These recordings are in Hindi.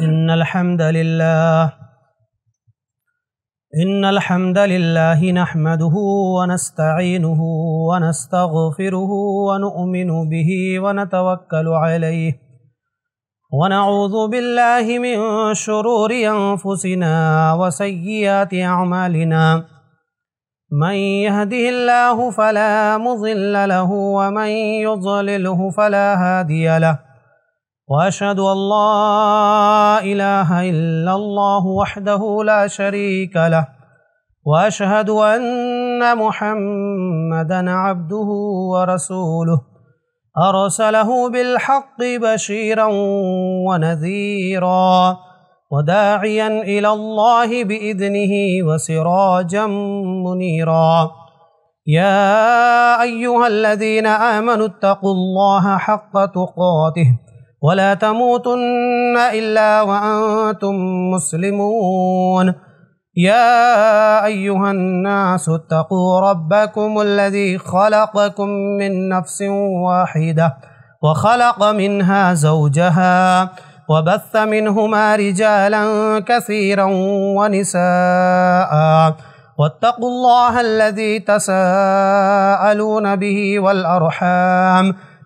إن الحمد لله إن الحمد لله نحمده ونستعينه ونستغفره ونؤمن به ونتوكل عليه ونعوذ بالله من شرور أنفسنا وسيئات أعمالنا من يهده الله فلا مضل له ومن يضلله فلا هادي له واشهد ان لا اله الا الله وحده لا شريك له واشهد ان محمدا عبده ورسوله ارسله بالحق بشيرا ونذيرا وداعيا الى الله باذنه وسراجا منيرا يا ايها الذين امنوا اتقوا الله حق تقاته ولا تموتن إلا وأنتم مسلمون يا أيها الناس اتقوا ربكم الذي خلقكم من نفس واحدة وخلق منها زوجها وبث منهما رجالا كثيرا ونساء واتقوا الله الذي تساءلون به والأرحام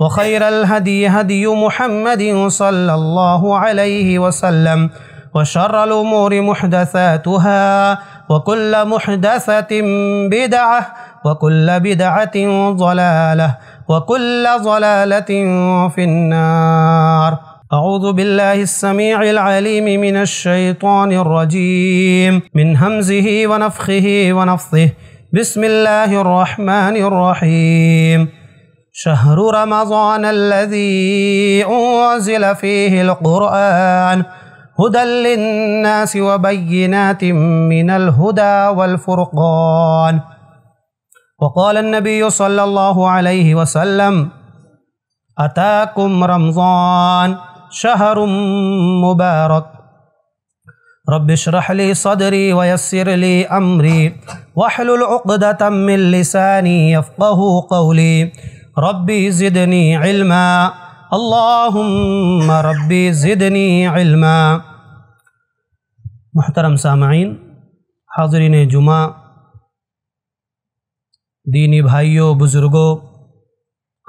وخير الهدي هدي محمد صلى الله عليه وسلم وشر الأمور محدثاتها وكل محدثة بدعة وكل بدعة ضلالة وكل ضلالة في النار أعوذ بالله السميع العليم من الشيطان الرجيم من همزه ونفخه ونفثه بسم الله الرحمن الرحيم شهر رمضان الذي أنزل فيه القرآن هدى للناس وبينات من الهدى والفرقان وقال النبي صلى الله عليه وسلم أتاكم رمضان شهر مبارك رب اشرح لي صدري ويسر لي أمري واحلل عقدة من لساني يفقه قولي ربي زدني علما اللهم ربي زدني علما محترم सामाइन हाजरीन जुमा दीनी भाइयों बुज़ुर्गों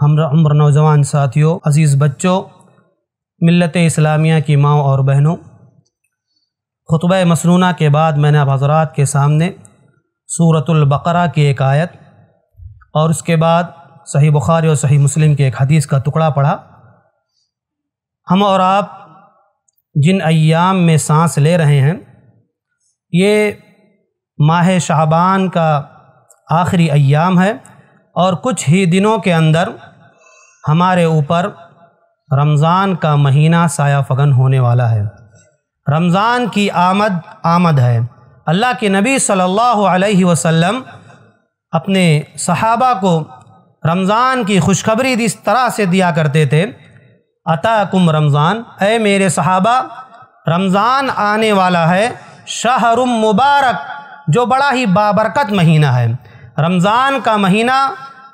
हम उम्र नौजवान साथियों अज़ीज़ बच्चों मिलत इस्लामिया की माओ और बहनों खुतब मसनूना के बाद मैंने अब हजरात के सामने सूरतुल्बकरा की एक आयत और उसके बाद सही बुखारी और सही मुस्लिम के एक हदीस का टुकड़ा पढ़ा हम और आप जिन अयाम में सांस ले रहे हैं ये माह शाबान का आखिरी अयाम है और कुछ ही दिनों के अंदर हमारे ऊपर रमज़ान का महीना साया फगन होने वाला है रमज़ान की आमद आमद है अल्लाह के नबी सल्लल्लाहु अलैहि वसल्लम अपने सहाबा को रमज़ान की खुशखबरी इस तरह से दिया करते थे अताकुम रमज़ान अय मेरे सहाबा रमज़ान आने वाला है शाहरुम मुबारक जो बड़ा ही बाबरकत महीना है रमज़ान का महीना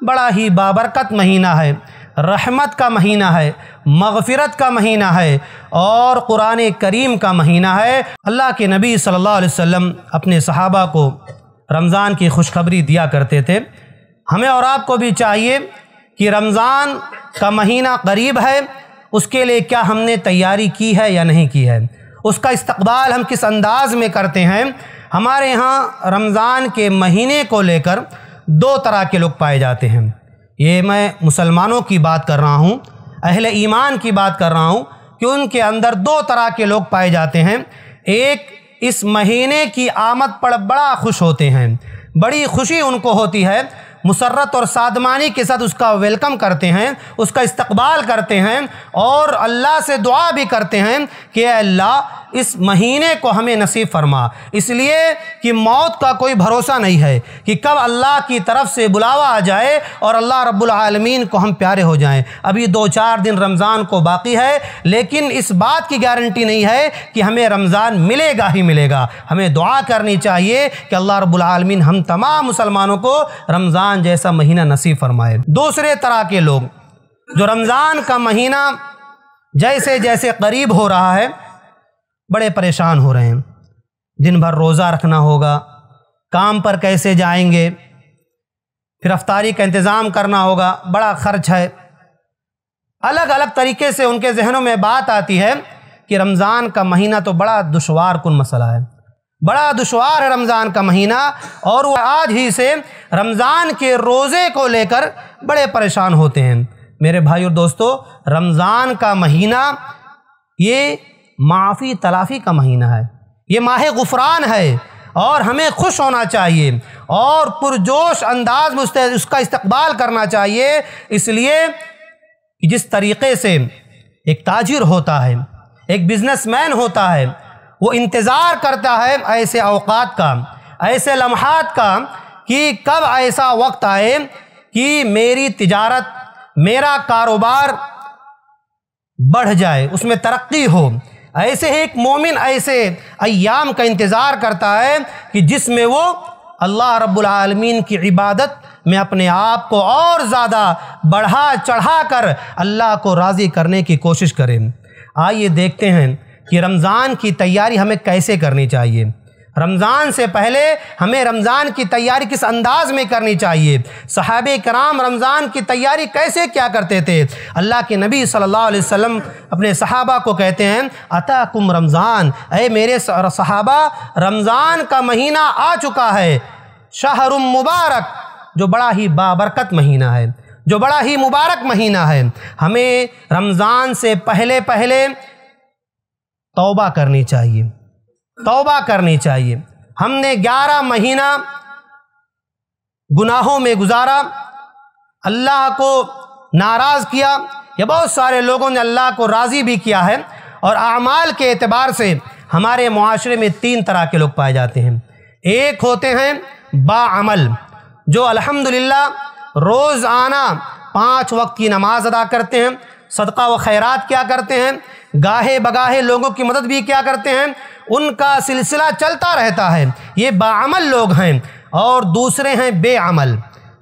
बड़ा ही बाबरकत महीना है रहमत का महीना है मगफ़रत का महीना है और क़ुरान करीम का महीना है अल्लाह के नबी सल्लल्लाहु अलैहि वसल्लम अपने सहाबा को रमज़ान की खुशखबरी दिया करते थे हमें और आपको भी चाहिए कि रमज़ान का महीना करीब है उसके लिए क्या हमने तैयारी की है या नहीं की है उसका इस्तबाल हम किस अंदाज़ में करते हैं हमारे यहाँ रमज़ान के महीने को लेकर दो तरह के लोग पाए जाते हैं ये मैं मुसलमानों की बात कर रहा हूँ अहल ईमान की बात कर रहा हूँ कि उनके अंदर दो तरह के लोग पाए जाते हैं एक इस महीने की आमद पर बड़ा खुश होते हैं बड़ी खुशी उनको होती है मुसरत और सादमानी के साथ उसका वेलकम करते हैं उसका इस्तबाल करते हैं और अल्लाह से दुआ भी करते हैं कि अल्लाह इस महीने को हमें नसीब फरमा इसलिए कि मौत का कोई भरोसा नहीं है कि कब अल्लाह की तरफ से बुलावा आ जाए और अल्लाह रब्बुल आलमीन को हम प्यारे हो जाएं अभी दो चार दिन रमज़ान को बाकी है लेकिन इस बात की गारंटी नहीं है कि हमें रमज़ान मिलेगा ही मिलेगा हमें दुआ करनी चाहिए कि अल्लाह रब्बुल आलमीन हम तमाम मुसलमानों को रमज़ान जैसा महीना नसीब फरमाए दूसरे तरह के लोग जो रमज़ान का महीना जैसे जैसे करीब हो रहा है बड़े परेशान हो रहे हैं दिन भर रोज़ा रखना होगा काम पर कैसे जाएंगे फिर अफ्तारी का इंतज़ाम करना होगा बड़ा खर्च है अलग अलग तरीके से उनके जहनों में बात आती है कि रमज़ान का महीना तो बड़ा दुशवार कन मसला है बड़ा दुशवार है रमज़ान का महीना और वह आज ही से रमज़ान के रोज़े को लेकर बड़े परेशान होते हैं मेरे भाई और दोस्तों रमज़ान का महीना ये माफ़ी तलाफ़ी का महीना है ये माह गुफरान है और हमें खुश होना चाहिए और पुरजोश अंदाज में उसका इस्तकबाल करना चाहिए इसलिए जिस तरीके से एक ताजिर होता है एक बिजनेसमैन होता है वो इंतज़ार करता है ऐसे अवकात का ऐसे लम्हात का कि कब ऐसा वक्त आए कि मेरी तिजारत मेरा कारोबार बढ़ जाए उसमें तरक्की हो ऐसे ही एक मोमिन ऐसे अयाम का इंतज़ार करता है कि जिसमें वो अल्लाह रब्बुल रबालमीन की इबादत में अपने आप को और ज़्यादा बढ़ा चढ़ा कर अल्लाह को राज़ी करने की कोशिश करें आइए देखते हैं कि रमज़ान की तैयारी हमें कैसे करनी चाहिए रमज़ान से पहले हमें रमज़ान की तैयारी किस अंदाज में करनी चाहिए सहाब कराम रमज़ान की तैयारी कैसे क्या करते थे अल्लाह के नबी सल्लल्लाहु अलैहि वसल्लम अपने सहाबा को कहते हैं अता कुम रमज़ान अरे मेरे सहाबा रमज़ान का महीना आ चुका है शाहरुम मुबारक जो बड़ा ही बाबरकत महीना है जो बड़ा ही मुबारक महीना है हमें रमज़ान से पहले पहले तोबा करनी चाहिए तौबा करनी चाहिए हमने 11 महीना गुनाहों में गुजारा अल्लाह को नाराज़ किया या बहुत सारे लोगों ने अल्लाह को राज़ी भी किया है और अमाल के एतबार से हमारे माशरे में तीन तरह के लोग पाए जाते हैं एक होते हैं बामल जो अल्हम्दुलिल्लाह रोज़ाना पाँच वक्त की नमाज़ अदा करते हैं सदका व खैरात क्या करते हैं गाहे बगाहे लोगों की मदद भी क्या करते हैं उनका सिलसिला चलता रहता है ये बामल लोग हैं और दूसरे हैं बेअमल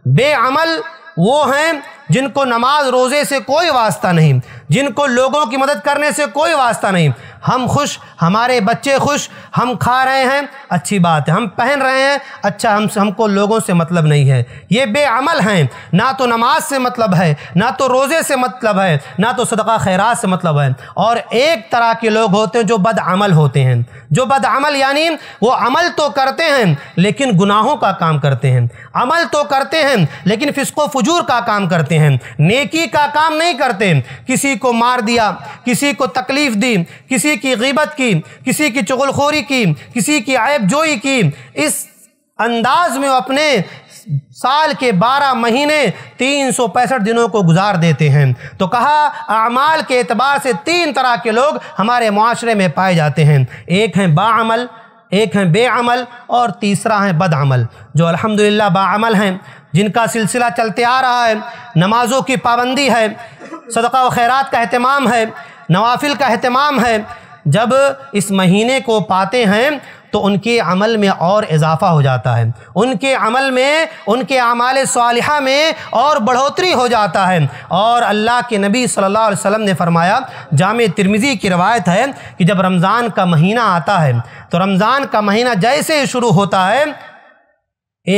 बेअमल वो हैं जिनको नमाज रोज़े से कोई वास्ता नहीं जिनको लोगों की मदद करने से कोई वास्ता नहीं हम खुश हमारे बच्चे खुश हम खा रहे हैं अच्छी बात है हम पहन रहे हैं अच्छा हम हमको लोगों से मतलब नहीं है ये बेअमल हैं ना तो नमाज से मतलब है ना तो रोज़े से मतलब है ना तो सदका खैरात से मतलब है और एक तरह के लोग होते हैं जो बदअमल होते हैं जो बदअमल यानी वो अमल तो करते हैं लेकिन गुनाहों का काम करते हैं अमल तो करते हैं लेकिन फिसको फजूर का काम करते हैं नेकी का काम नहीं करते किसी को मार दिया किसी को तकलीफ़ दी किसी की गिबत की किसी की चुगलखोरी की किसी की आयब जोई की इस अंदाज में वो अपने साल के बारह महीने तीन सौ पैंसठ दिनों को गुजार देते हैं तो कहा अमाल के अतबार से तीन तरह के लोग हमारे माशरे में पाए जाते हैं एक हैं बामल एक हैं बेअमल और तीसरा है बदअमल जो अल्हम्दुलिल्लाह बामल हैं जिनका सिलसिला चलते आ रहा है नमाज़ों की पाबंदी है सदका व खैरात का अहतमाम है नवाफिल का अहतमाम है जब इस महीने को पाते हैं तो उनके अमल में और इजाफा हो जाता है उनके अमल में उनके अमाल साल में और बढ़ोतरी हो जाता है और अल्लाह के नबी सल्लल्लाहु अलैहि वसल्लम ने फरमाया जाम तिरमिज़ी की रवायत है कि जब रमज़ान का महीना आता है तो रमज़ान का महीना जैसे ही शुरू होता है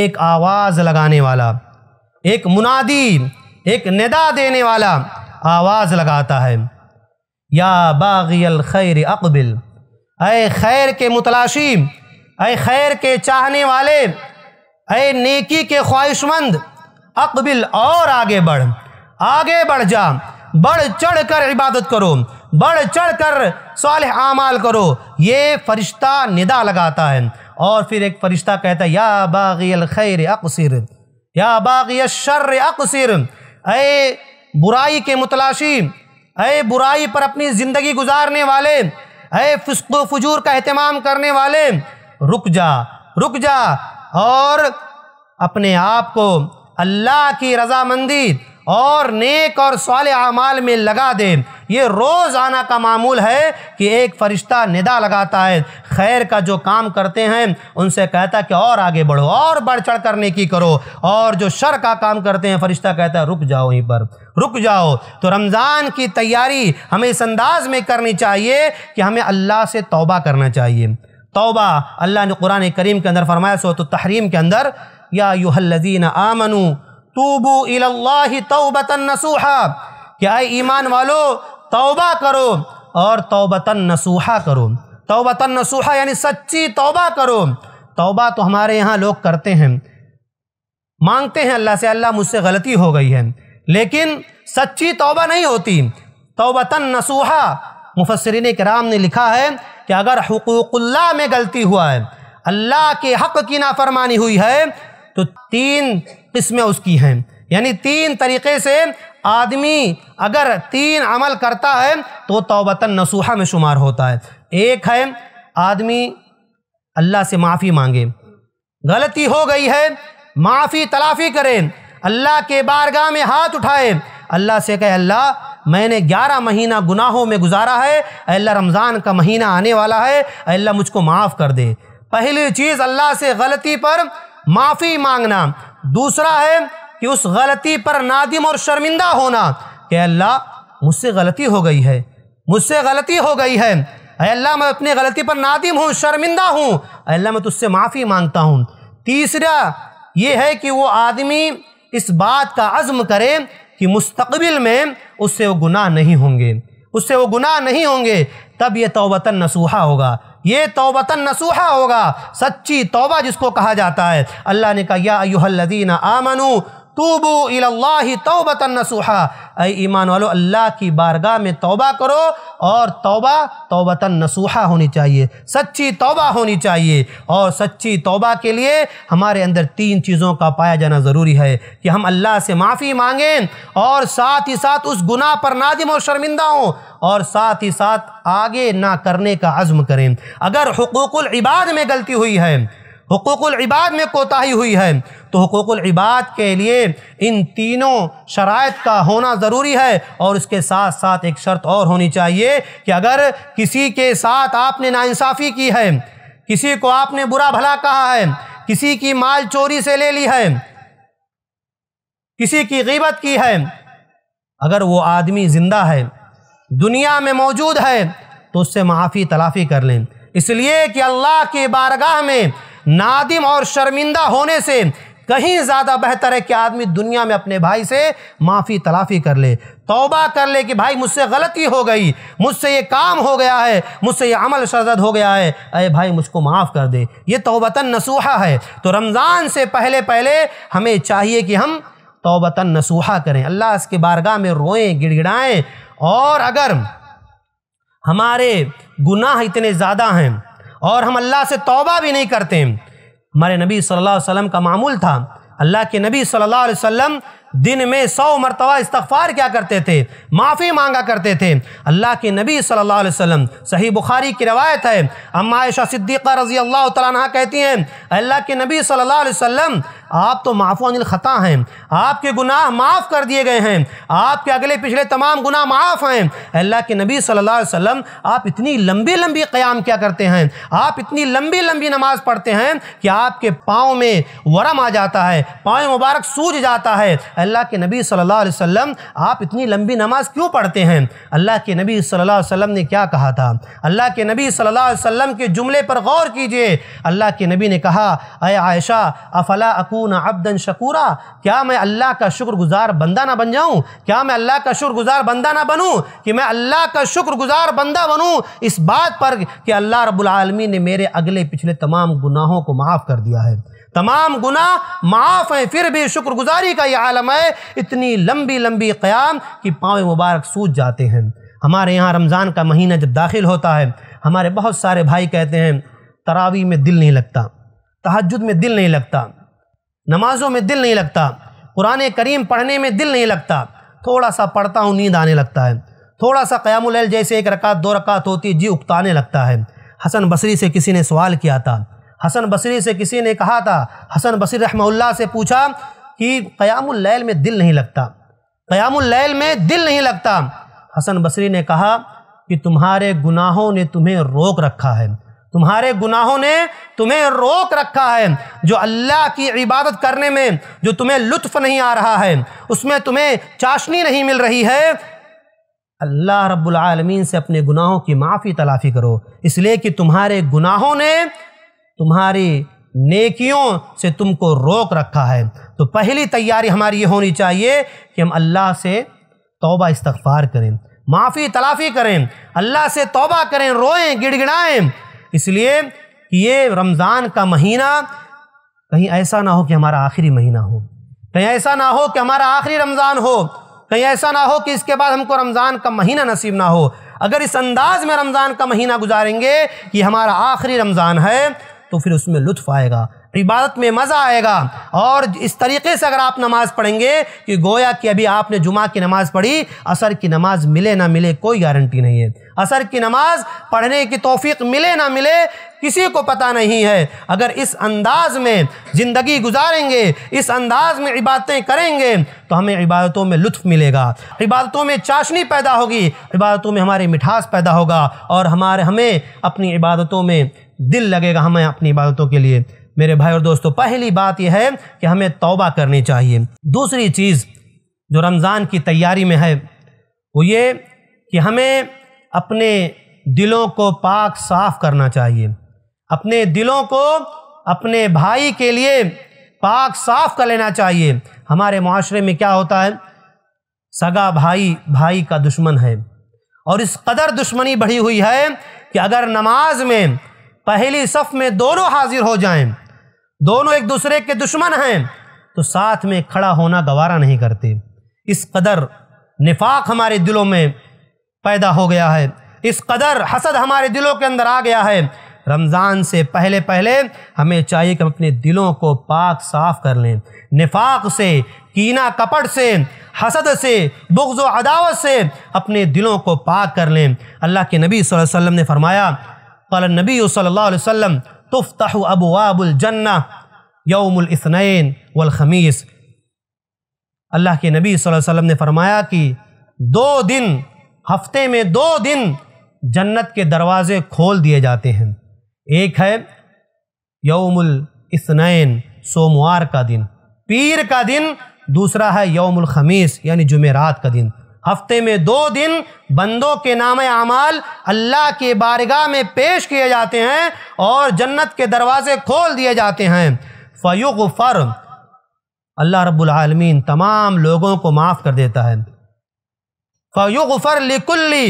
एक आवाज़ लगाने वाला एक मुनादी एक निदा देने वाला आवाज़ लगाता है या बाग़ियल खैर अकबिल अय खैर के मुतलाशी अय खैर के चाहने वाले अय नेकी के ख्वाहिशमंद अकबिल और आगे बढ़ आगे बढ़ जा बढ़ चढ़ कर इबादत करो बढ़ चढ़ कर साल आमाल करो ये फरिश्ता निदा लगाता है और फिर एक फरिश्ता कहता है या बागी खैर अकसर या बागी शर अकसर अय बुराई के मुतलाशी अय बुराई पर अपनी ज़िंदगी गुजारने वाले है फिसको फजूर का अहतमाम करने वाले रुक जा रुक जा और अपने आप को अल्लाह की रजामंदी और नेक और साल आमाल में लगा दे ये रोज़ आना का मामूल है कि एक फ़रिश्ता निदा लगाता है खैर का जो काम करते हैं उनसे कहता है कि और आगे बढ़ो और बढ़ चढ़ करने की करो और जो शर का काम करते हैं फ़रिश्ता कहता है रुक जाओ यहीं पर रुक जाओ तो रमज़ान की तैयारी हमें इस अंदाज में करनी चाहिए कि हमें अल्लाह से तौबा करना चाहिए तौबा अल्लाह ने कुरान करीम के अंदर फरमाया सो तो तहरीम के अंदर या यूहल्लजीन आमनु तूबू इल्लाह तौबतन नसूहा क्या ईमान वालो तौबा करो और तौबतन नसूहा करो तौबतन नसूहा यानी सच्ची तौबा करो तौबा तो हमारे यहाँ लोग करते हैं मांगते हैं अल्लाह से अल्लाह मुझसे गलती हो गई है लेकिन सच्ची तौबा नहीं होती तोबतन नसूहा मुफसरिन कराम ने लिखा है कि अगर हकूक़ल्ला में गलती हुआ है अल्लाह के हक़ की नाफरमानी हुई है तो तीन किस्में उसकी हैं यानी तीन तरीके से आदमी अगर तीन अमल करता है तो तोबतन नसूहा में शुमार होता है एक है आदमी अल्लाह से माफ़ी मांगे गलती हो गई है माफ़ी तलाफ़ी करें अल्लाह के बारगाह में हाथ उठाए अल्लाह से कहे अल्लाह मैंने ग्यारह महीना गुनाहों में गुजारा है अल्लाह रमज़ान का महीना आने वाला है अल्लाह मुझको माफ़ कर दे पहली चीज़ अल्लाह से गलती पर माफ़ी मांगना दूसरा है कि उस गलती पर नादिम और शर्मिंदा होना कि अल्लाह मुझसे गलती हो गई है मुझसे गलती हो गई है अल्लाह मैं अपनी गलती पर नादिम हूँ शर्मिंदा हूँ अल्लाह मैं तुझसे माफ़ी मांगता हूँ तीसरा ये है कि वो आदमी इस बात का अज़म करे कि मुस्तबिल में उससे वो गुनाह नहीं होंगे उससे वो गुनाह नहीं होंगे तब ये तोबता नसूहा होगा ये तोबता नसूहा होगा सच्ची तोबा जिसको कहा जाता है अल्लाह ने कहा या अयुहल्लदीन आमनु तूबू इल्लाही तोबत नसूहा अय ईमान वालो अल्लाह की बारगाह में तौबा करो और तौबा तौबा नसूहा होनी चाहिए सच्ची तौबा होनी चाहिए और सच्ची तौबा के लिए हमारे अंदर तीन चीज़ों का पाया जाना ज़रूरी है कि हम अल्लाह से माफ़ी मांगें और साथ ही साथ उस गुनाह पर नादिम और शर्मिंदा हों और साथ ही साथ आगे ना करने का आज़म करें अगर हकूक़ुल इबाद में गलती हुई है हकूक़ुल इबाद में कोताही हुई है तो हकूक़ुल इबाद के लिए इन तीनों शराइ का होना ज़रूरी है और इसके साथ साथ एक शर्त और होनी चाहिए कि अगर किसी के साथ आपने नाइंसाफ़ी की है किसी को आपने बुरा भला कहा है किसी की माल चोरी से ले ली है किसी की गीबत की है अगर वो आदमी ज़िंदा है दुनिया में मौजूद है तो उससे माफ़ी तलाफ़ी कर लें इसलिए कि अल्लाह के बारगाह में नादिम और शर्मिंदा होने से कहीं ज़्यादा बेहतर है कि आदमी दुनिया में अपने भाई से माफ़ी तलाफ़ी कर ले तौबा कर ले कि भाई मुझसे गलती हो गई मुझसे ये काम हो गया है मुझसे ये अमल शरदत हो गया है अरे भाई मुझको माफ़ कर दे ये तोबतन नसूहा है तो रमज़ान से पहले पहले हमें चाहिए कि हम तोबतन नसूहा करें अल्लाह इसके बारगाह में रोएं गिड़गिड़ाएँ और अगर हमारे गुनाह इतने ज़्यादा हैं और हम अल्लाह से तौबा भी नहीं करते हमारे नबी सल्लल्लाहु अलैहि वसल्लम का मामूल था अल्लाह के नबी सल्लल्लाहु अलैहि वसल्लम दिन में सौ मरतबा इस्तफ़ार क्या करते थे माफ़ी मांगा करते थे अल्लाह के नबी सल्लल्लाहु अलैहि वसल्लम सही बुखारी की रवायत है अम्मा आयशा सिद्दीक़ा रज़ी अल्लाह तह कहती हैं अल्लाह के नबी सल्लल्लाहु अलैहि वसल्लम आप तो माफ़ुनिल ख़ता हैं आपके गुनाह माफ़ कर दिए गए हैं आपके अगले पिछले तमाम गुनाह माफ़ हैं अल्लाह के नबी सल्लल्लाहु अलैहि वसल्लम आप इतनी लंबी लंबी क़याम क्या करते हैं आप इतनी लंबी लंबी नमाज़ पढ़ते हैं कि आपके पाँव में वरम आ जाता है पाँव मुबारक सूझ जाता है अल्लाह के नबी सल्लल्लाहु अलैहि वसल्लम आप इतनी लंबी नमाज़ क्यों पढ़ते हैं अल्लाह के नबी सल्लल्लाहु अलैहि वसल्लम ने क्या कहा था अल्लाह के नबी सल्लल्लाहु अलैहि वसल्लम के जुमले पर गौर कीजिए अल्लाह के नबी ने कहा अय आयशा अफला अकून अब्दन शकूरा क्या मैं अल्लाह का शुक्रगुजार बंदा ना बन जाऊँ क्या मैं अल्लाह का शुक्रगुजार बंदा ना बनूँ कि मैं अल्लाह का शुक्रगुजार बंदा बनूँ इस बात पर कि अल्लाह रबालमी ने मेरे अगले पिछले तमाम गुनाहों को माफ़ कर दिया है तमाम गुना माफ़ है फिर भी शुक्रगुजारी का यह आलम है है इतनी लंबी लंबी क़याम कि पाँव मुबारक सूज जाते हैं हमारे यहाँ रमज़ान का महीना जब दाखिल होता है हमारे बहुत सारे भाई कहते हैं तरावी में दिल नहीं लगता तहजद में दिल नहीं लगता नमाज़ों में दिल नहीं लगता कुरान करीम पढ़ने में दिल नहीं लगता थोड़ा सा पढ़ता हूँ नींद आने लगता है थोड़ा सा क्यामल जैसे एक रकात दो रकात होती है जी उगताने लगता है हसन बसरी से किसी ने सवाल किया था हसन बसरी से किसी ने कहा था हसन बसरी रहमल्ला से पूछा कि क़यामुल्लैल में दिल नहीं लगता क़यामुल्लैल में दिल नहीं लगता हसन बसरी ने कहा कि तुम्हारे गुनाहों ने तुम्हें रोक रखा है तुम्हारे गुनाहों ने तुम्हें रोक रखा है जो अल्लाह की इबादत करने में जो तुम्हें लुत्फ़ नहीं आ रहा है उसमें तुम्हें चाशनी नहीं मिल रही है अल्लाह रब्बुल आलमीन से अपने गुनाहों की माफ़ी तलाफ़ी करो इसलिए कि तुम्हारे गुनाहों ने तुम्हारी नेकियों से तुमको रोक रखा है तो पहली तैयारी हमारी ये होनी चाहिए कि हम अल्लाह से तोबा इस्तफ़ार करें माफ़ी तलाफ़ी करें अल्लाह से तोबा करें रोएं गिड़गिड़ाएं इसलिए कि ये रमज़ान का महीना कहीं ऐसा ना हो कि हमारा आखिरी महीना हो कहीं ऐसा ना हो कि हमारा आखिरी रमज़ान हो कहीं ऐसा ना हो कि इसके बाद हमको रमज़ान का महीना नसीब ना हो अगर इस अंदाज़ में रमज़ान का महीना गुजारेंगे कि हमारा आखिरी रमज़ान है तो फिर उसमें लुत्फ आएगा इबादत में मज़ा आएगा और इस तरीके से अगर आप नमाज़ पढ़ेंगे कि गोया कि अभी आपने जुमा की नमाज़ पढ़ी असर की नमाज़ मिले ना मिले कोई गारंटी नहीं है असर की नमाज़ पढ़ने की तोफ़ी मिले ना मिले किसी को पता नहीं है अगर इस अंदाज़ में ज़िंदगी गुजारेंगे इस अंदाज़ में इबादतें करेंगे तो हमें इबादतों में लुत्फ़ मिलेगा इबादतों में चाशनी पैदा होगी इबादतों में हमारी मिठास पैदा होगा और हमारे हमें अपनी इबादतों में दिल लगेगा हमें अपनी इबादतों के लिए मेरे भाई और दोस्तों पहली बात यह है कि हमें तौबा करनी चाहिए दूसरी चीज़ जो रमज़ान की तैयारी में है वो ये कि हमें अपने दिलों को पाक साफ करना चाहिए अपने दिलों को अपने भाई के लिए पाक साफ कर लेना चाहिए हमारे माशरे में क्या होता है सगा भाई भाई का दुश्मन है और इस कदर दुश्मनी बढ़ी हुई है कि अगर नमाज में पहली सफ में दोनों हाजिर हो जाएं, दोनों एक दूसरे के दुश्मन हैं तो साथ में खड़ा होना गवारा नहीं करते इस कदर निफाक हमारे दिलों में पैदा हो गया है इस कदर हसद हमारे दिलों के अंदर आ गया है रमज़ान से पहले पहले हमें चाहिए कि हम अपने दिलों को पाक साफ कर लें निफाक से कीना कपट से हसद से बुग्ज़ अदावत से अपने दिलों को पाक कर लें अल्लाह के नबी वसल्लम ने फरमाया कल नबी सल्लम तुफ़्तः अबवाबुलजन्ना यौमुलसनैन वलखमीस अल्लाह के नबी वसल्लम ने फरमाया कि दो दिन हफ्ते में दो दिन जन्नत के दरवाज़े खोल दिए जाते हैं एक है यौमुल इसनैन सोमवार का दिन पीर का दिन दूसरा है यौमुल खमीस यानी जुमेरात का दिन हफ्ते में दो दिन बंदों के नाम अमाल अल्लाह के बारगाह में पेश किए जाते हैं और जन्नत के दरवाजे खोल दिए जाते हैं फ़युग फ़र अल्लाह रब्लमीन तमाम लोगों को माफ़ कर देता है फ़युग फ़र लिकुल्ली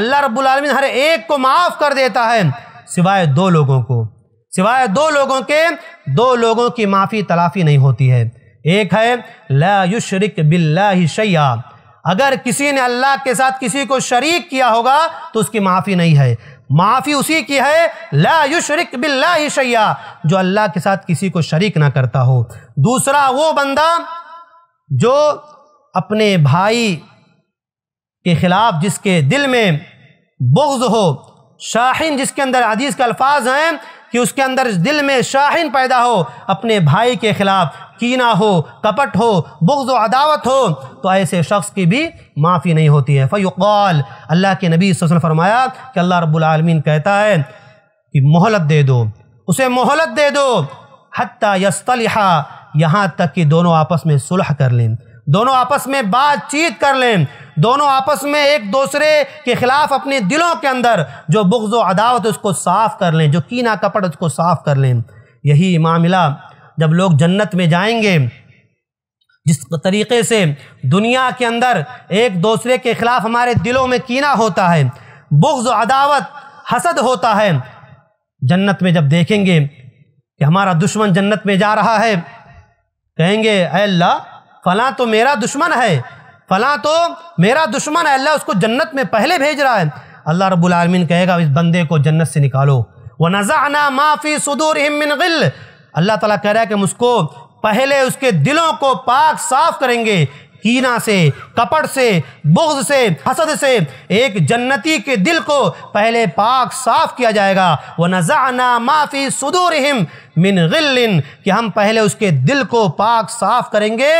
अल्लाह रब्लमीन हर एक को माफ़ कर देता है सिवाय दो लोगों को सिवाय दो लोगों के दो लोगों की माफ़ी तलाफ़ी नहीं होती है एक है ला युशरिक बिल्ला शैया अगर किसी ने अल्लाह के साथ किसी को शरीक किया होगा तो उसकी माफ़ी नहीं है माफ़ी उसी की है ला युशरिक बिल्ला शैया जो अल्लाह के साथ किसी को शरीक ना करता हो दूसरा वो बंदा जो अपने भाई के ख़िलाफ़ जिसके दिल में बुग्ज हो शाहिन जिसके अंदर हदीस के अल्फाज हैं कि उसके अंदर दिल में शाहन पैदा हो अपने भाई के ख़िलाफ़ कीना हो कपट हो बुग्ज़ अदावत हो तो ऐसे शख्स की भी माफ़ी नहीं होती है फ़ैक़ाल अल्लाह के नबी वसल्लम फरमाया कि अल्लाह रब्लमीन कहता है कि मोहलत दे दो उसे मोहलत दे दो हती यस्तलहा यहाँ तक कि दोनों आपस में सुलह कर लें दोनों आपस में बातचीत कर लें दोनों आपस में एक दूसरे के खिलाफ अपने दिलों के अंदर जो बुग्ज़ व अदावत उसको साफ़ कर लें जो कीना कपट उसको साफ़ कर लें यही मामला जब लोग जन्नत में जाएंगे जिस तरीके से दुनिया के अंदर एक दूसरे के ख़िलाफ़ हमारे दिलों में कीना होता है बुग्ज़ अदावत हसद होता है जन्नत में जब देखेंगे कि हमारा दुश्मन जन्नत में जा रहा है कहेंगे अल्लाह फ़लाँ तो मेरा दुश्मन है फला तो मेरा दुश्मन है अल्लाह उसको जन्नत में पहले भेज रहा है अल्लाह रब्बुल आलमीन कहेगा इस बंदे को जन्नत से निकालो व नज़ाना माफ़ी सदूर मिन गिल अल्लाह ताला कह रहा है कि हम उसको पहले उसके दिलों को पाक साफ करेंगे कीना से कपट से बुग्ज से हसद से एक जन्नती के दिल को पहले पाक साफ किया जाएगा व नज़ाना माफ़ी सदूर मिन गिल कि हम पहले उसके दिल को पाक साफ करेंगे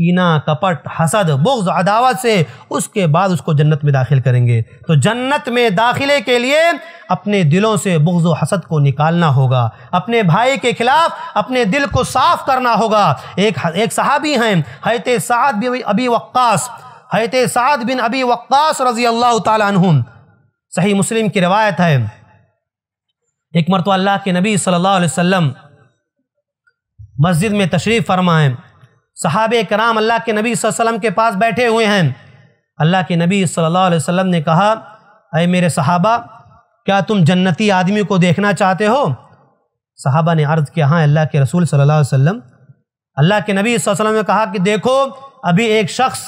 कीना कपट हसद बुग्ज अदावत से उसके बाद उसको जन्नत में दाखिल करेंगे तो जन्नत में दाखिले के लिए अपने दिलों से बुग्ज हसद को निकालना होगा अपने भाई के खिलाफ अपने दिल को साफ करना होगा एक एक सहाबी हैं हैत साद बिन अबी वक्कास हैत साद बिन अबी वक्कास रजी अल्लाह तुम सही मुस्लिम की रवायत है एक मरतबा अल्लाह के नबी सल्लल्लाहु अलैहि वसल्लम मस्जिद में तशरीफ़ फरमाएँ सहाब कराम अल्लाह के नबी वसल्लम के पास बैठे हुए हैं अल्लाह के नबी सल्लल्लाहु अलैहि वसल्लम ने कहा अरे मेरे सहाबा क्या तुम जन्नती आदमी को देखना चाहते हो सहाबा ने अर्ज़ किया हाँ अल्लाह के रसूल सल्लल्लाहु अलैहि वसल्लम अल्लाह के नबी वसल्लम ने कहा कि देखो अभी एक शख्स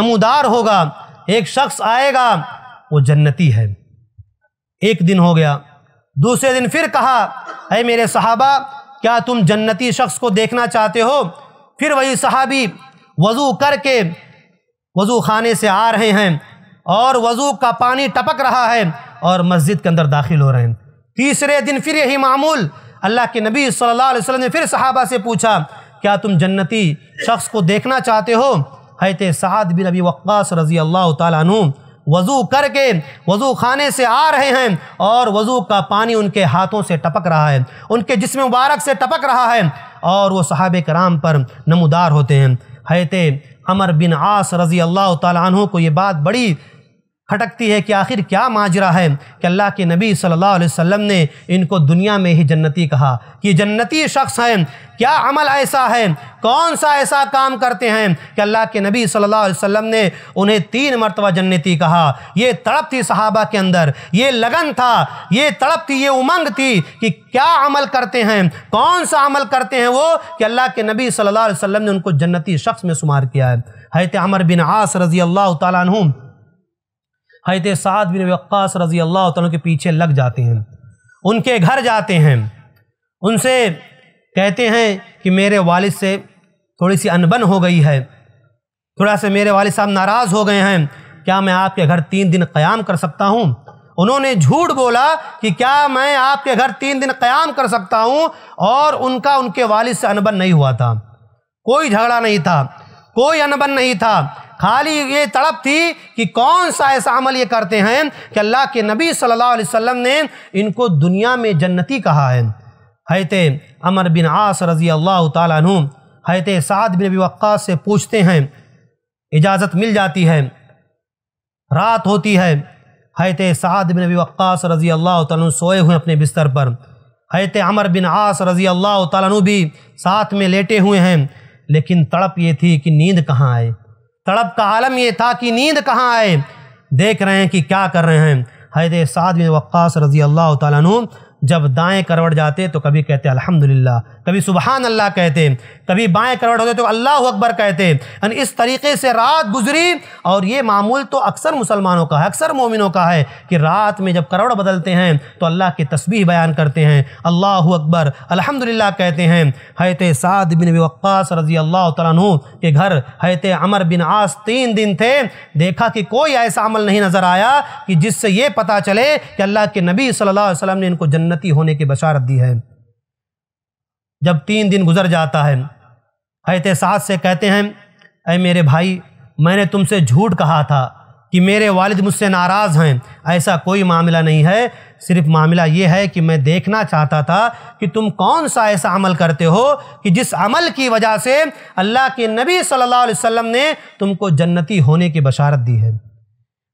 नमूदार होगा एक शख्स आएगा वो जन्नती है एक दिन हो गया दूसरे दिन फिर कहा अरे मेरे सहाबा क्या तुम जन्नती शख्स को देखना चाहते हो फिर वही सहाबी वज़ू करके वज़ू खाने से आ रहे हैं और वज़ू का पानी टपक रहा है और मस्जिद के अंदर दाखिल हो रहे हैं तीसरे दिन फिर यही मामूल अल्लाह के नबी सल्लल्लाहु अलैहि वसल्लम ने फिर सहाबा से पूछा क्या तुम जन्नती शख्स को देखना चाहते हो हैत साद बिन अबी वक्स रज़ी अल्लाह तुम वज़ू करके वज़ू खाने से आ रहे हैं और वज़ू का पानी उनके हाथों से टपक रहा है उनके जिसम मुबारक से टपक रहा है और वो साहब कराम पर नमदार होते हैं हैते अमर बिन आस रज़ी अल्लाह तु को ये बात बड़ी खटकती है कि आखिर क्या माजरा है कि अल्लाह के नबी सल्लल्लाहु अलैहि वसल्लम ने इनको दुनिया में ही जन्नती कहा कि जन्नती शख्स हैं क्या अमल ऐसा है कौन सा ऐसा काम करते हैं कि अल्लाह के नबी सल्लल्लाहु अलैहि वसल्लम ने उन्हें तीन मरतबा जन्नती कहा ये तड़प थी सहाबा के अंदर ये लगन था ये तड़प थी ये उमंग थी कि क्या अमल करते हैं कौन सा अमल करते हैं वो कि अल्लाह के नबी सल्लल्लाहु अलैहि वसल्लम ने उनको जन्नती शख्स में शुमार किया है हैत अमर बिन आस रज़ी अल्लाह तुम हजरत साद बिन वक्स रजी अल्लाह तु के पीछे लग जाते हैं उनके घर जाते हैं उनसे कहते हैं कि मेरे वालिद से थोड़ी सी अनबन हो गई है थोड़ा सा मेरे वालिद साहब नाराज़ हो गए हैं क्या मैं आपके घर तीन दिन क़याम कर सकता हूँ उन्होंने झूठ बोला कि क्या मैं आपके घर तीन दिन क़याम कर सकता हूँ और उनका उनके वालिद से अनबन नहीं हुआ था कोई झगड़ा नहीं था कोई अनबन नहीं था खाली ये तड़प थी कि कौन सा ऐसा अमल ये करते हैं कि अल्लाह के नबी सल्लल्लाहु अलैहि वसल्लम ने इनको दुनिया में जन्नती कहा है हैत अमर बिन आस रज़ी अल्लाह तु हैत साद बिन वक्का से पूछते हैं इजाज़त मिल जाती है रात होती है हैत साद बिन वक्का रज़ी अल्लाह तु सोए हुए अपने बिस्तर पर हैत अमर बिन आस रज़ी अल्लाह तु भी साथ में लेटे हुए हैं लेकिन तड़प ये थी कि नींद कहाँ आए तड़प का आलम यह था कि नींद कहाँ आए देख रहे हैं कि क्या कर रहे हैं हैद साद वक्स रजी अल्लाह तु जब दाएँ करवट जाते तो कभी कहते अल्हम्दुलिल्लाह कभी सुबहान अल्लाह कहते कभी बाएं करवट होते तो अल्लाह अकबर कहते यानी इस तरीके से रात गुजरी और ये मामूल तो अक्सर मुसलमानों का है अक्सर मोमिनों का है कि रात में जब करवट बदलते हैं तो अल्लाह की तस्बीह बयान करते हैं अल्लाह अकबर अलहमदिल्ला कहते हैं हैत साद बिन वक्स रजी अल्लाह तु के घर हैत अमर बिन आस तीन दिन थे देखा कि कोई ऐसा अमल नहीं नज़र आया कि जिससे ये पता चले कि अल्लाह के नबी सल्लल्लाहु अलैहि वसल्लम ने इनको जन्नती होने की बशारत दी है जब तीन दिन गुजर जाता है एहतसास से कहते हैं अय मेरे भाई मैंने तुमसे झूठ कहा था कि मेरे वालिद मुझसे नाराज़ हैं ऐसा कोई मामला नहीं है सिर्फ मामला ये है कि मैं देखना चाहता था कि तुम कौन सा ऐसा अमल करते हो कि जिस अमल की वजह से अल्लाह के नबी सल्लल्लाहु अलैहि वसल्लम ने तुमको जन्नती होने की बशारत दी है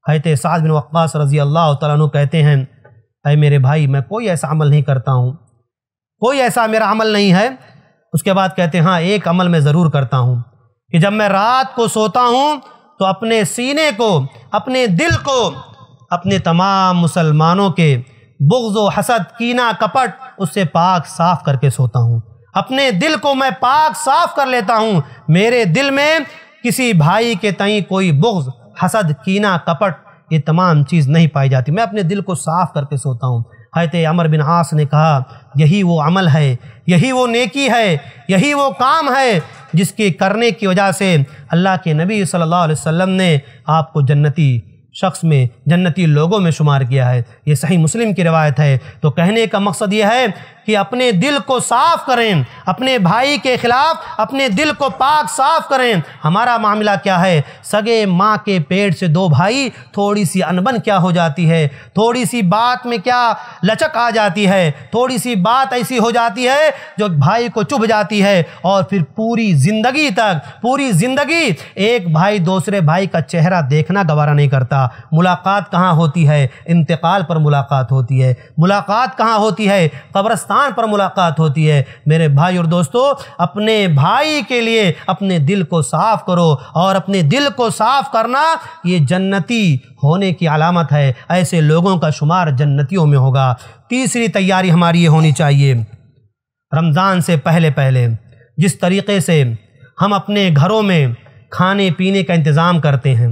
हैत साद बिन वक्स रज़ी अल्लाह तु कहते हैं अय मेरे भाई मैं कोई ऐसा अमल नहीं करता हूँ कोई ऐसा मेरा अमल नहीं है उसके बाद कहते हैं हाँ एक अमल मैं ज़रूर करता हूँ कि जब मैं रात को सोता हूँ तो अपने सीने को अपने दिल को अपने तमाम मुसलमानों के बुग्ज़ व हसद कीना कपट उससे पाक साफ करके सोता हूँ अपने दिल को मैं पाक साफ कर लेता हूँ मेरे दिल में किसी भाई के तई कोई बुग्ज़ हसद कीना कपट ये तमाम चीज़ नहीं पाई जाती मैं अपने दिल को साफ करके सोता हूँ हैत अमर बिन आस ने कहा यही वो अमल है यही वो नेकी है यही वो काम है जिसके करने की वजह से अल्लाह के नबी सल्लल्लाहु अलैहि वसल्लम ने आपको जन्नती शख्स में जन्नती लोगों में शुमार किया है ये सही मुस्लिम की रवायत है तो कहने का मकसद ये है कि अपने दिल को साफ करें अपने भाई के खिलाफ अपने दिल को पाक साफ करें हमारा मामला क्या है सगे माँ के पेट से दो भाई थोड़ी सी अनबन क्या हो जाती है थोड़ी सी बात में क्या लचक आ जाती है थोड़ी सी बात ऐसी हो जाती है जो भाई को चुभ जाती है और फिर पूरी ज़िंदगी तक पूरी ज़िंदगी एक भाई दूसरे भाई का चेहरा देखना गवारा नहीं करता मुलाकात कहाँ होती है इंतकाल पर मुलाकात होती है मुलाकात कहाँ होती है कब्रस्तान कुरान पर मुलाकात होती है मेरे भाई और दोस्तों अपने भाई के लिए अपने दिल को साफ करो और अपने दिल को साफ करना ये जन्नती होने की अलामत है ऐसे लोगों का शुमार जन्नतियों में होगा तीसरी तैयारी हमारी ये होनी चाहिए रमज़ान से पहले पहले जिस तरीके से हम अपने घरों में खाने पीने का इंतज़ाम करते हैं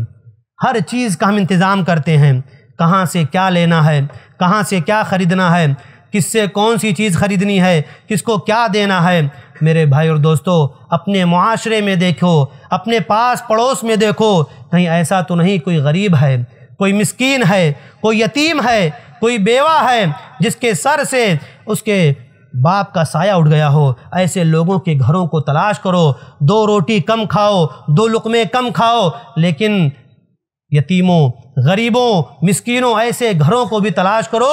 हर चीज़ का हम इंतज़ाम करते हैं कहाँ से क्या लेना है कहाँ से क्या ख़रीदना है किससे कौन सी चीज़ ख़रीदनी है किसको क्या देना है मेरे भाई और दोस्तों अपने माशरे में देखो अपने पास पड़ोस में देखो कहीं ऐसा तो नहीं कोई गरीब है कोई मिसकीन है कोई यतीम है कोई बेवा है जिसके सर से उसके बाप का साया उठ गया हो ऐसे लोगों के घरों को तलाश करो दो रोटी कम खाओ दो लुकमे कम खाओ लेकिन यतीमों गरीबों मिसकीनों ऐसे घरों को भी तलाश करो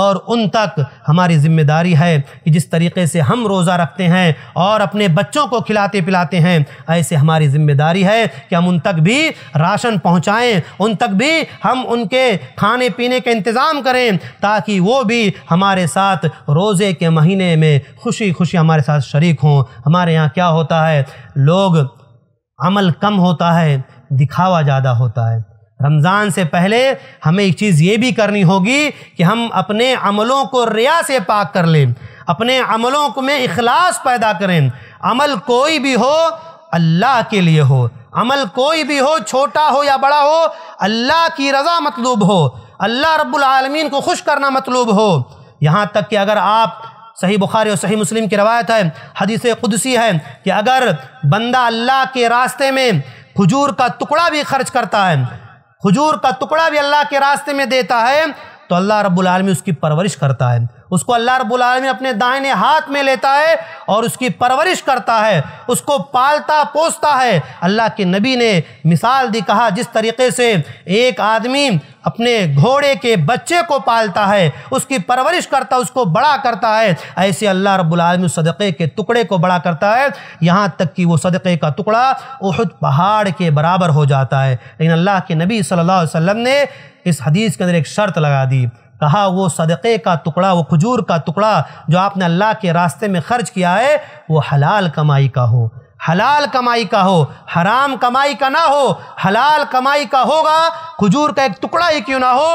और उन तक हमारी जिम्मेदारी है कि जिस तरीके से हम रोज़ा रखते हैं और अपने बच्चों को खिलाते पिलाते हैं ऐसे हमारी जिम्मेदारी है कि हम उन तक भी राशन पहुंचाएं उन तक भी हम उनके खाने पीने का इंतज़ाम करें ताकि वो भी हमारे साथ रोज़े के महीने में खुशी खुशी हमारे साथ शरीक हों हमारे यहाँ क्या होता है लोग अमल कम होता है दिखावा ज़्यादा होता है रमज़ान से पहले हमें एक चीज़ ये भी करनी होगी कि हम अपने अमलों को रिया से पाक कर लें अपने अमलों को में इखलास पैदा करें अमल कोई भी हो अल्लाह के लिए हो अमल कोई भी हो छोटा हो या बड़ा हो अल्लाह की रज़ा मतलूब हो अल्लाह रब्बुल आलमीन को खुश करना मतलूब हो यहाँ तक कि अगर आप सही बुखारी और सही मुस्लिम की रवायत है हदीस कुदसी है कि अगर बंदा अल्लाह के रास्ते में खजूर का टुकड़ा भी खर्च करता है खजूर का टुकड़ा भी अल्लाह के रास्ते में देता है तो अल्लाह रब्बुल आलमी उसकी परवरिश करता है उसको अल्लाह रब्बुल रबालमीन अपने दाहिने हाथ में लेता है और उसकी परवरिश करता है उसको पालता पोसता है अल्लाह के नबी ने मिसाल दी कहा जिस तरीके से एक आदमी अपने घोड़े के बच्चे को पालता है उसकी परवरिश करता उसको बड़ा करता है ऐसे अल्लाह रब्बुल रबालमीन सदक़े के टुकड़े को बड़ा करता है यहाँ तक कि वो सदक़े का टुकड़ा उहद पहाड़ के बराबर हो जाता है लेकिन अल्लाह के नबी सल्लल्लाहु अलैहि वसल्लम ने इस हदीस के अंदर एक शर्त लगा दी कहा वो सदक़े का टुकड़ा वो खजूर का टुकड़ा जो आपने अल्लाह के रास्ते में खर्च किया है वो हलाल कमाई का हो हलाल कमाई का हो हराम कमाई का ना हो हलाल कमाई का होगा खजूर का एक टुकड़ा ही क्यों ना हो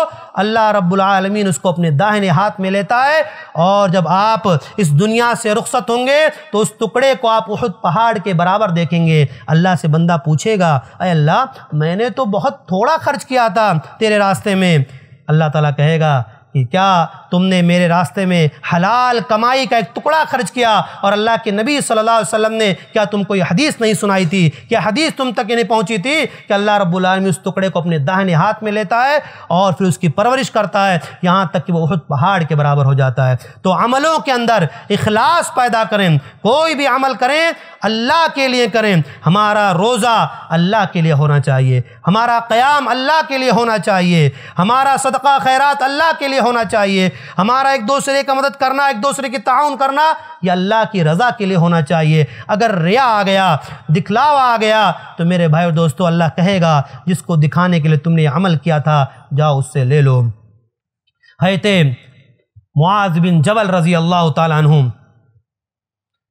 अल्लाह रब्बुल उसको अपने दाहिने हाथ में लेता है और जब आप इस दुनिया से रुखसत होंगे तो उस टुकड़े को आप उहद पहाड़ के बराबर देखेंगे अल्लाह से बंदा पूछेगा अरे अल्लाह मैंने तो बहुत थोड़ा खर्च किया था तेरे रास्ते में अल्लाह ताला कहेगा कि क्या तुमने मेरे रास्ते में हलाल कमाई का एक टुकड़ा खर्च किया और अल्लाह के नबी सल्लल्लाहु अलैहि वसल्लम ने क्या तुमको ये हदीस नहीं सुनाई थी क्या हदीस तुम तक नहीं पहुंची थी कि अल्लाह रब्बुल आलमीन उस टुकड़े को अपने दाहिने हाथ में लेता है और फिर उसकी परवरिश करता है यहाँ तक कि वह उहद पहाड़ के बराबर हो जाता है तो अमलों के अंदर इखलास पैदा करें कोई भी अमल करें अल्लाह के लिए करें हमारा रोज़ा अल्लाह के लिए होना चाहिए हमारा क़याम अल्लाह के लिए होना चाहिए हमारा सदका खैरात अल्लाह के लिए होना चाहिए हमारा एक दूसरे का मदद करना एक दूसरे की ताउन करना यह अल्लाह की रज़ा के लिए होना चाहिए अगर रिया आ गया दिखलावा आ गया तो मेरे भाई और दोस्तों अल्लाह कहेगा जिसको दिखाने के लिए तुमने अमल किया था जाओ उससे ले लो हैते मुआज बिन जबल रज़ी अल्लाह तु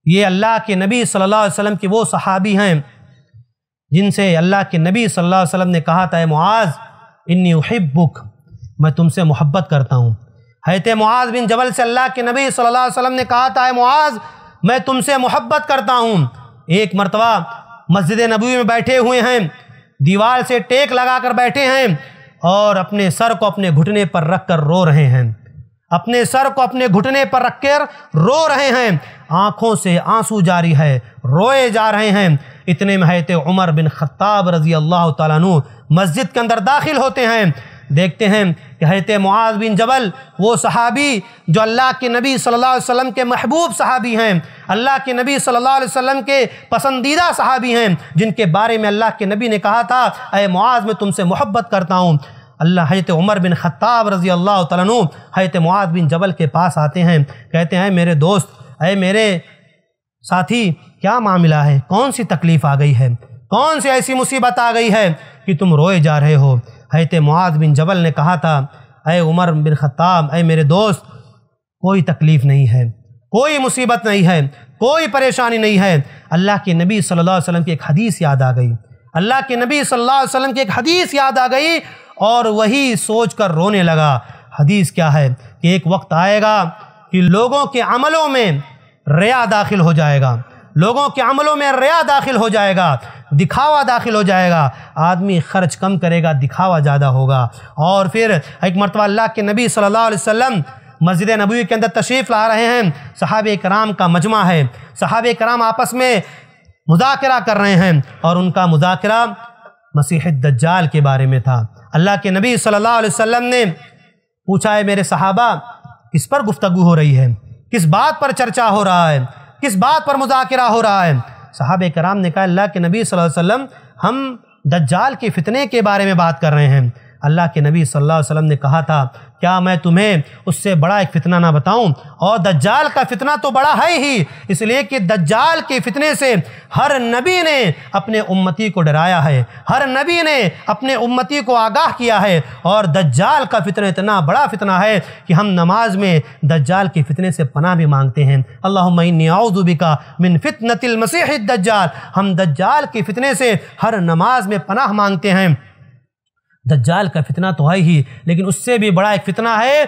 ये अल्लाह के नबी सल्लल्लाहु अलैहि वसल्लम के वो सहाबी हैं जिनसे अल्लाह के नबी सल्लल्लाहु अलैहि वसल्लम ने कहा था मुआज इन्नी उहिब्बुक मैं तुमसे मोहब्बत करता हूँ हैत मुआज़ बिन जबल से अल्लाह के नबी सल्लल्लाहु अलैहि वसल्लम ने कहा था मुआज़ मैं तुमसे मोहब्बत करता हूँ एक मरतबा मस्जिद नबी में बैठे हुए हैं दीवार से टेक लगा कर बैठे हैं और अपने सर को अपने घुटने पर रख कर रो रहे हैं अपने सर को अपने घुटने पर रख कर रो रहे हैं आँखों से आंसू जारी है रोए जा रहे हैं इतने में हैत उमर बिन खत्ताब रज़ी अल्लाह तु मस्जिद के अंदर दाखिल होते हैं देखते हैं कि हजरत मुआज बिन जबल वो सहाबी जो अल्लाह के नबी सल्लल्लाहु अलैहि वसल्लम के महबूब सहाबी हैं अल्लाह के नबी सल्लल्लाहु अलैहि वसल्लम के पसंदीदा सहाबी हैं जिनके बारे में अल्लाह के नबी ने कहा था अय मुआज मैं तुमसे मोहब्बत करता हूँ अल्लाह हजरत उमर बिन ख़त्ताब रज़ी अल्लाह तु हजरत मुआज बिन जबल के पास आते हैं कहते हैं मेरे दोस्त अय मेरे साथी क्या मामला है कौन सी तकलीफ़ आ गई है कौन सी ऐसी मुसीबत आ गई है कि तुम रोए जा रहे हो हैत मुआज बिन जबल ने कहा था अय उमर बिन ख़त्ताब अय मेरे दोस्त कोई तकलीफ़ नहीं है कोई मुसीबत नहीं है कोई परेशानी नहीं है अल्लाह के नबी सल्लल्लाहु अलैहि वसल्लम की एक हदीस याद आ गई अल्लाह के नबी सल्लल्लाहु अलैहि वसल्लम की एक हदीस याद आ गई और वही सोच कर रोने लगा हदीस क्या है कि एक वक्त आएगा कि लोगों के अमलों में रया दाखिल हो जाएगा लोगों के अमलों में रया दाखिल हो जाएगा दिखावा दाखिल हो जाएगा आदमी खर्च कम करेगा दिखावा ज़्यादा होगा और फिर एक मरतबा अल्लाह के नबी सल्लल्लाहु अलैहि वसल्लम मस्जिद नबी के अंदर तशरीफ़ ला रहे हैं सहाब कराम का मजमा है सहाब कराम आपस में मुजाकरा कर रहे हैं और उनका मुजाकरा मसीह दज्जाल के बारे में था अल्लाह के नबी सल्लल्लाहु अलैहि वसल्लम ने पूछा है मेरे सहाबा किस पर गुफ्तु हो रही है किस बात पर चर्चा हो रहा है किस बात पर मुजाकरा हो रहा है साहब कराम ने कहा अल्लाह के नबी वसल्लम हम दज्जाल के फितने के बारे में बात कर रहे हैं अल्लाह के नबी सल्लल्लाहु अलैहि वसल्लम ने कहा था क्या मैं तुम्हें उससे बड़ा एक फितना ना बताऊं और दज्जाल का फितना तो बड़ा है ही इसलिए कि दज्जाल के फितने से हर नबी ने अपने उम्मती को डराया है हर नबी ने अपने उम्मती को आगाह किया है और दज्जाल का फितना इतना बड़ा फितना है कि हम नमाज में दज्जाल के फितने से पना भी मांगते हैं अल्लाह मईनआुजुबी का मिन फितनतिल मसीह दज्जाल हम दज्जाल के फितने से हर नमाज में पनाह मांगते हैं दज्जाल का फितना तो है ही लेकिन उससे भी बड़ा एक फितना है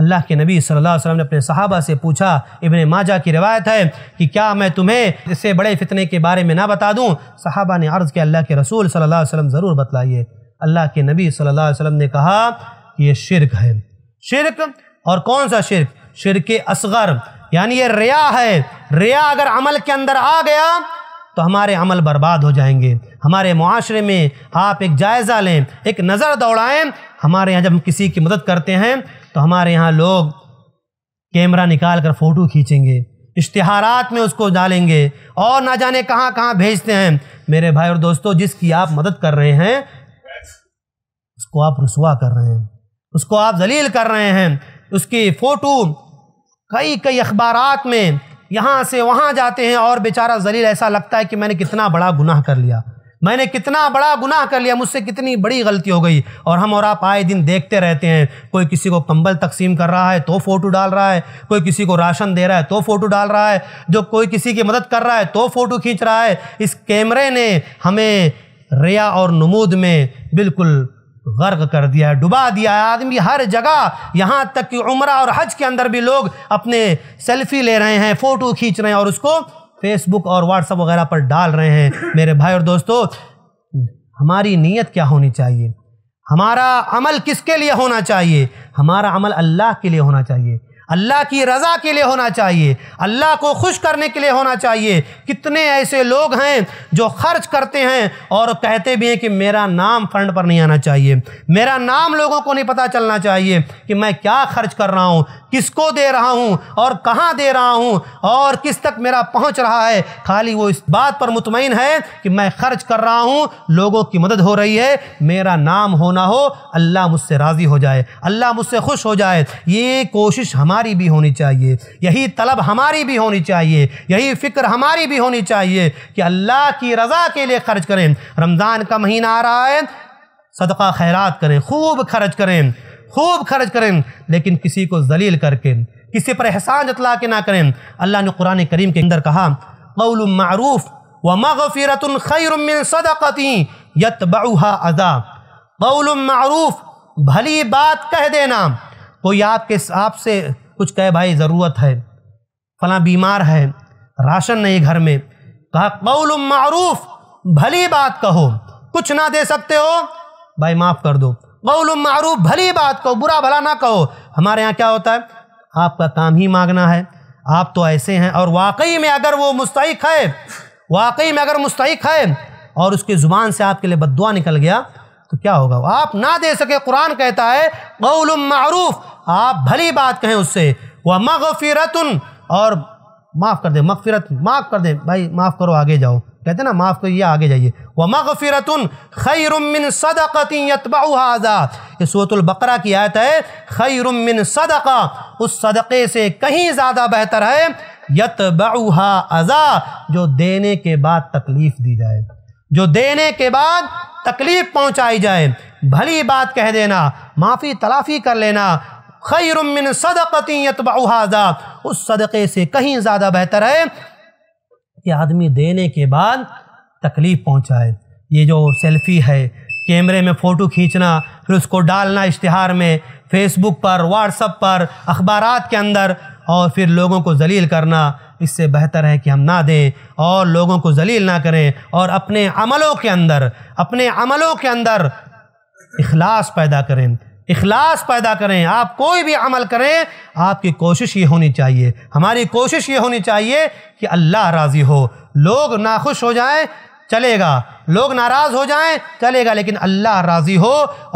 अल्लाह के नबी सल्लल्लाहु अलैहि वसल्लम ने अपने सहाबा से पूछा इबन माजा की रिवायत है कि क्या मैं तुम्हें इससे बड़े फितने के बारे में ना बता दूँ साहबा ने अर्ज़ किया अल्लाह के रसूल सल्लल्लाहु अलैहि वसल्लम ज़रूर बतलाइए अल्लाह के नबी सल्लल्लाहु अलैहि वसल्लम ने कहा कि ये शिरक है शिरक और कौन सा शिरक शिरक असगर यानी ये रिया है रिया अगर अमल के अंदर आ गया तो हमारे अमल बर्बाद हो जाएंगे हमारे माशरे में आप एक जायज़ा लें एक नज़र दौड़ाएं हमारे यहाँ जब हम किसी की मदद करते हैं तो हमारे यहाँ लोग कैमरा निकाल कर फ़ोटो खींचेंगे इश्तहारात में उसको डालेंगे और ना जाने कहाँ कहाँ भेजते हैं मेरे भाई और दोस्तों जिसकी आप मदद कर रहे हैं उसको आप रसुआ कर रहे हैं उसको आप जलील कर रहे हैं उसकी फ़ोटो कई कई अखबार में यहाँ से वहाँ जाते हैं और बेचारा जलील ऐसा लगता है कि मैंने कितना बड़ा गुनाह कर लिया मैंने कितना बड़ा गुनाह कर लिया मुझसे कितनी बड़ी गलती हो गई और हम और आप आए दिन देखते रहते हैं कोई किसी को कंबल तकसीम कर रहा है तो फ़ोटो डाल रहा है कोई किसी को राशन दे रहा है तो फ़ोटो डाल रहा है जो कोई किसी की मदद कर रहा है तो फ़ोटो खींच रहा है इस कैमरे ने हमें रिया और नमूद में बिल्कुल गर्क कर दिया है डुबा दिया है आदमी हर जगह यहाँ तक कि उम्र और हज के अंदर भी लोग अपने सेल्फी ले रहे हैं फ़ोटो खींच रहे हैं और उसको फेसबुक और व्हाट्सअप वगैरह पर डाल रहे हैं मेरे भाई और दोस्तों हमारी नीयत क्या होनी चाहिए हमारा अमल किसके लिए होना चाहिए हमारा अमल अल्लाह के लिए होना चाहिए अल्लाह की रज़ा के लिए होना चाहिए अल्लाह को खुश करने के लिए होना चाहिए कितने ऐसे लोग हैं जो खर्च करते हैं और कहते भी हैं कि मेरा नाम फंड पर नहीं आना चाहिए मेरा नाम लोगों को नहीं पता चलना चाहिए कि मैं क्या खर्च कर रहा हूँ किसको दे रहा हूँ और कहाँ दे रहा हूँ और किस तक मेरा पहुँच रहा है खाली वो इस बात पर मुतमिन है कि मैं खर्च कर रहा हूँ लोगों की मदद हो रही है मेरा नाम होना हो अल्लाह मुझसे राज़ी हो जाए अल्लाह मुझसे खुश हो जाए ये कोशिश हमारी हमारी भी होनी चाहिए यही तलब हमारी भी होनी चाहिए यही फ़िक्र हमारी भी होनी चाहिए कि अल्लाह की रज़ा के लिए खर्च करें रमज़ान का महीना आ रहा है सदका खैरात करें खूब खर्च करें खूब खर्च करें लेकिन किसी को जलील करके किसी पर एहसान जतला के ना करें अल्लाह ने कुरान करीम के अंदर कहा कौल मरूफ़ व मगफ़िरत खैरमिन सदक़ती यतबा अदा कौल मरूफ़ भली बात कह देना कोई आपके आपसे कुछ कहे भाई ज़रूरत है फला बीमार है राशन नहीं घर में कहा कौल मरूफ भली बात कहो कुछ ना दे सकते हो भाई माफ़ कर दो कौल मरूफ भली बात कहो बुरा भला ना कहो हमारे यहाँ क्या होता है आपका काम ही मांगना है आप तो ऐसे हैं और वाकई में अगर वो मुस्तक है वाकई में अगर मुस्तक है और उसकी ज़ुबान से आपके लिए बदुआ निकल गया तो क्या होगा वो आप ना दे सके कुरान कहता है गौल मरूफ आप भली बात कहें उससे वह मगफिरतन और माफ़ कर दे मगफिरत माफ़ कर दे भाई माफ़ करो आगे जाओ कहते ना माफ़ करिए आगे जाइए वह मगफिरतन खैरमिन सदक़ती यतबाजा ये सूरतुल्बकरा की आयत है खैरमिन सदक़ा उस सदक़े से कहीं ज़्यादा बेहतर है यतबाजा अज़ा जो देने के बाद तकलीफ़ दी जाए जो देने के बाद तकलीफ पहुंचाई जाए भली बात कह देना माफ़ी तलाफ़ी कर लेना खैरमिन सदकती यतबाजा उस सदक़े से कहीं ज़्यादा बेहतर है कि आदमी देने के बाद तकलीफ़ पहुंचाए ये जो सेल्फ़ी है कैमरे में फ़ोटो खींचना फिर उसको डालना इश्तहार में फेसबुक पर व्हाट्सअप पर अखबार के अंदर और फिर लोगों को जलील करना इससे बेहतर है कि हम ना दें और लोगों को जलील ना करें और अपने अमलों के अंदर अपने अमलों के अंदर इखलास पैदा करें इखलास पैदा करें आप कोई भी अमल करें आपकी कोशिश ये होनी चाहिए हमारी कोशिश ये होनी चाहिए कि अल्लाह राज़ी हो लोग नाखुश हो जाएं चलेगा लोग नाराज़ हो जाएं चलेगा लेकिन अल्लाह राज़ी हो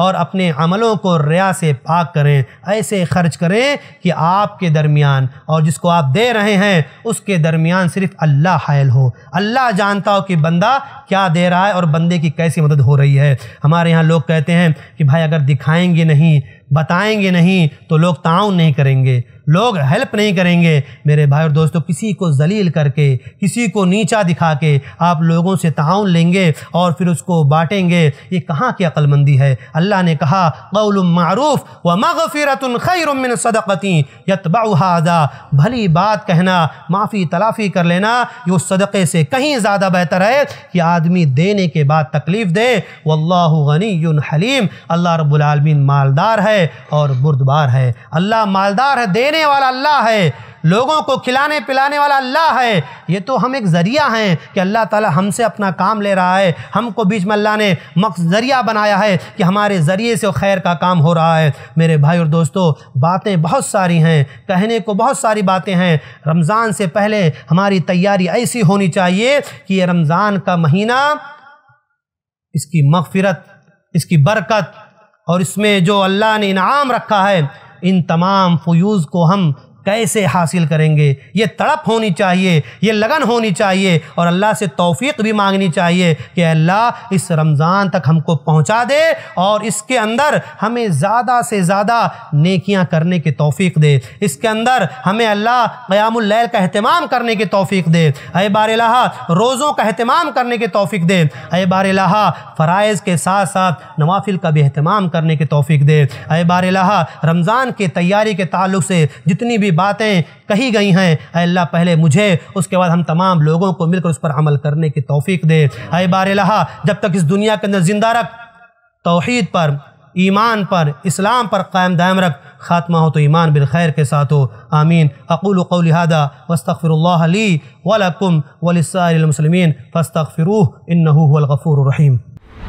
और अपने अमलों को रिया से पाक करें ऐसे खर्च करें कि आपके दरमियान और जिसको आप दे रहे हैं उसके दरमियान सिर्फ अल्लाह हायल हो अल्लाह जानता हो कि बंदा क्या दे रहा है और बंदे की कैसी मदद हो रही है हमारे यहाँ लोग कहते हैं कि भाई अगर दिखाएंगे नहीं बताएंगे नहीं तो लोग ताउन नहीं करेंगे लोग हेल्प नहीं करेंगे मेरे भाई और दोस्तों किसी को जलील करके किसी को नीचा दिखा के आप लोगों से ताउन लेंगे और फिर उसको बांटेंगे ये कहाँ की अक्लमंदी है अल्लाह ने कहा कौल मरूफ व मगफ़िरत खैरमिन सदक़ती यतबादा भली बात कहना माफ़ी तलाफ़ी कर लेना ये उस सदक़े से कहीं ज़्यादा बेहतर है कि आदमी देने के बाद तकलीफ़ दे वल्लानी हलीम अल्लाह रबालमीन मालदार है और बुरदबार है अल्लाह मालदार है देने देने वाला अल्लाह है लोगों को खिलाने पिलाने वाला अल्लाह है ये तो हम एक ज़रिया हैं कि अल्लाह ताला हमसे अपना काम ले रहा है हमको बीच में अल्लाह ने मक्स ज़रिया बनाया है कि हमारे ज़रिए से खैर का काम हो रहा है मेरे भाई और दोस्तों बातें बहुत सारी हैं कहने को बहुत सारी बातें हैं रमज़ान से पहले हमारी तैयारी ऐसी होनी चाहिए कि ये रमज़ान का महीना इसकी मगफरत इसकी बरकत और इसमें जो अल्लाह ने इनाम रखा है इन तमाम फ्यूज़ को हम कैसे हासिल करेंगे ये तड़प होनी चाहिए ये लगन होनी चाहिए और अल्लाह से तौफीक भी मांगनी चाहिए कि अल्लाह इस रमज़ान तक हमको पहुंचा दे और इसके अंदर हमें ज़्यादा से ज़्यादा नेकियां करने की तौफीक दे इसके अंदर हमें अल्लाह क़यामुल का अहतमाम करने की तौफीक दे अय बार रोज़ों का अहतमाम करने की तौफीक दे अय बार फ़रज़ के साथ साथ नवाफिल का भी अहतमाम करने की तौफीक दे अय बार रमज़ान की तैयारी के ताल्लुक से जितनी भी बातें कही गई हैं अल्लाह पहले मुझे उसके बाद हम तमाम लोगों को मिलकर उस पर अमल करने की तोफ़ी दे अरे बार जब तक इस दुनिया के अंदर ज़िंदा रख तोहद पर ईमान पर इस्लाम पर कायम दायम रख खात्मा हो तो ईमान बिलखैर के साथ हो आमीन अक़ुल कौलिहादा वस्तफ़िर वलकुम वलिसमसलमिन फस्तफ़िरूह इन रहीम